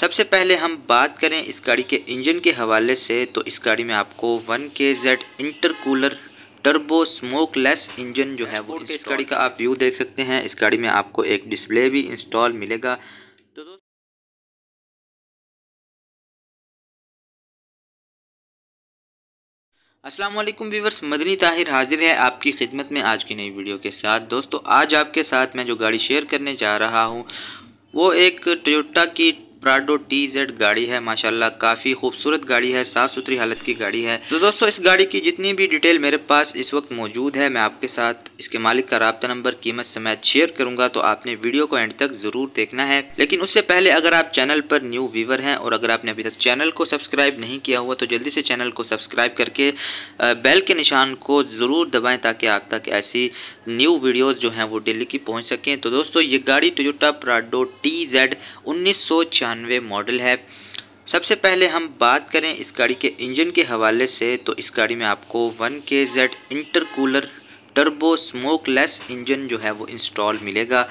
सबसे पहले हम बात करें इस गाड़ी के इंजन के हवाले से तो इस गाड़ी में आपको one K Z intercooler turbo less engine जो है वो इस गाड़ी का आप व्यू देख सकते हैं इस गाड़ी में आपको एक डिस्प्ले भी इंस्टॉल मिलेगा तो असलम वीवर्स मदनी ताहिर हाजिर है आपकी खिदमत में आज की नई वीडियो के साथ दोस्तों आज आपके साथ मैं जो गाड़ी शेयर करने जा रहा हूँ वो एक टोयोटा की प्राडो टी जेड गाड़ी है माशाल्लाह काफ़ी खूबसूरत गाड़ी है साफ़ सुथरी हालत की गाड़ी है तो दोस्तों इस गाड़ी की जितनी भी डिटेल मेरे पास इस वक्त मौजूद है मैं आपके साथ इसके मालिक का रबता नंबर कीमत समेत शेयर करूंगा तो आपने वीडियो को एंड तक ज़रूर देखना है लेकिन उससे पहले अगर आप चैनल पर न्यू व्यूवर है और अगर आपने अभी तक चैनल को सब्सक्राइब नहीं किया हुआ तो जल्दी से चैनल को सब्सक्राइब करके बेल के निशान को ज़रूर दबाएं ताकि आप तक ऐसी न्यू वीडियोज़ जो है वो डेली की पहुंच सकें तो दोस्तों ये गाड़ी टोयोटा प्राडो टी जेड उन्नीस सौ इक्यानवे मॉडल है सबसे पहले हम बात करें इस गाड़ी के इंजन के हवाले से तो इस गाड़ी में आपको one K Z intercooler turbo smoke less engine जो है वो इंस्टॉल मिलेगा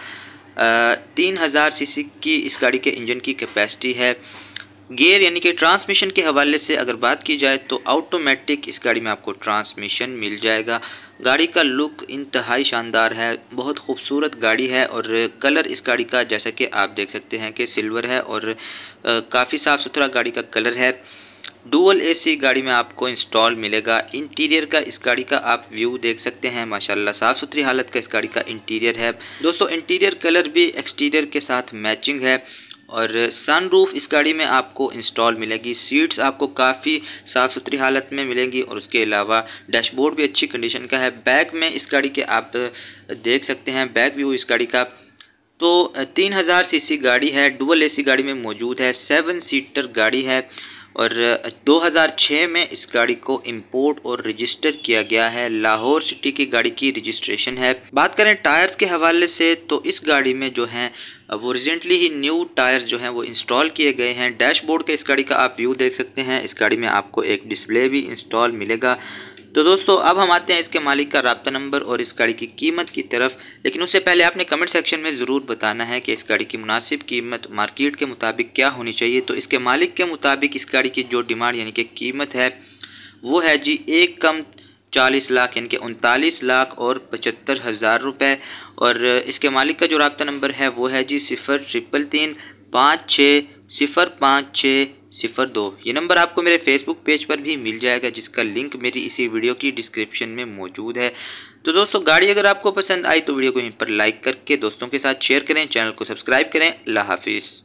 तीन हज़ार सी की इस गाड़ी के इंजन की कैपेसिटी है गेयर यानी कि ट्रांसमिशन के हवाले से अगर बात की जाए तो ऑटोमेटिक इस गाड़ी में आपको ट्रांसमिशन मिल जाएगा गाड़ी का लुक इंतहाई शानदार है बहुत खूबसूरत गाड़ी है और कलर इस गाड़ी का जैसा कि आप देख सकते हैं कि सिल्वर है और काफ़ी साफ़ सुथरा गाड़ी का कलर है डुअल एसी गाड़ी में आपको इंस्टॉल मिलेगा इंटीरियर का इस गाड़ी का आप व्यू देख सकते हैं माशाल्लाह साफ़ सुथरी हालत का इस गाड़ी का इंटीरियर है दोस्तों इंटीरियर कलर भी एक्सटीरियर के साथ मैचिंग है और सनरूफ इस गाड़ी में आपको इंस्टॉल मिलेगी सीट्स आपको काफ़ी साफ़ सुथरी हालत में मिलेंगी और उसके अलावा डैशबोर्ड भी अच्छी कंडीशन का है बैक में इस गाड़ी के आप देख सकते हैं बैक व्यू इस गाड़ी का तो तीन हज़ार सीसी गाड़ी है डुअल एसी गाड़ी में मौजूद है सेवन सीटर गाड़ी है और 2006 में इस गाड़ी को इंपोर्ट और रजिस्टर किया गया है लाहौर सिटी की गाड़ी की रजिस्ट्रेशन है बात करें टायर्स के हवाले से तो इस गाड़ी में जो है वो रिसेंटली ही न्यू टायर्स जो हैं वो इंस्टॉल किए गए हैं डैशबोर्ड के इस गाड़ी का आप व्यू देख सकते हैं इस गाड़ी में आपको एक डिस्प्ले भी इंस्टॉल मिलेगा तो दोस्तों अब हम आते हैं इसके मालिक का रबता नंबर और इस गाड़ी की कीमत की तरफ लेकिन उससे पहले आपने कमेंट सेक्शन में ज़रूर बताना है कि इस गाड़ी की मुनासिब कीमत मार्केट के मुताबिक क्या होनी चाहिए तो इसके मालिक के मुताबिक इस गाड़ी की जो डिमांड यानी कि कीमत है वो है जी एक कम चालीस लाख यानी कि उनतालीस लाख और पचहत्तर हज़ार रुपये और इसके मालिक का जो रबता नंबर है वो है जी सिफ़र ट्रिपल तीन पाँच छः सिफ़र पाँच छः सिफ़र दो ये नंबर आपको मेरे फेसबुक पेज पर भी मिल जाएगा जिसका लिंक मेरी इसी वीडियो की डिस्क्रिप्शन में मौजूद है तो दोस्तों गाड़ी अगर आपको पसंद आई तो वीडियो को यहीं पर लाइक करके दोस्तों के साथ शेयर करें चैनल को सब्सक्राइब करें अल्लाह हाफिज़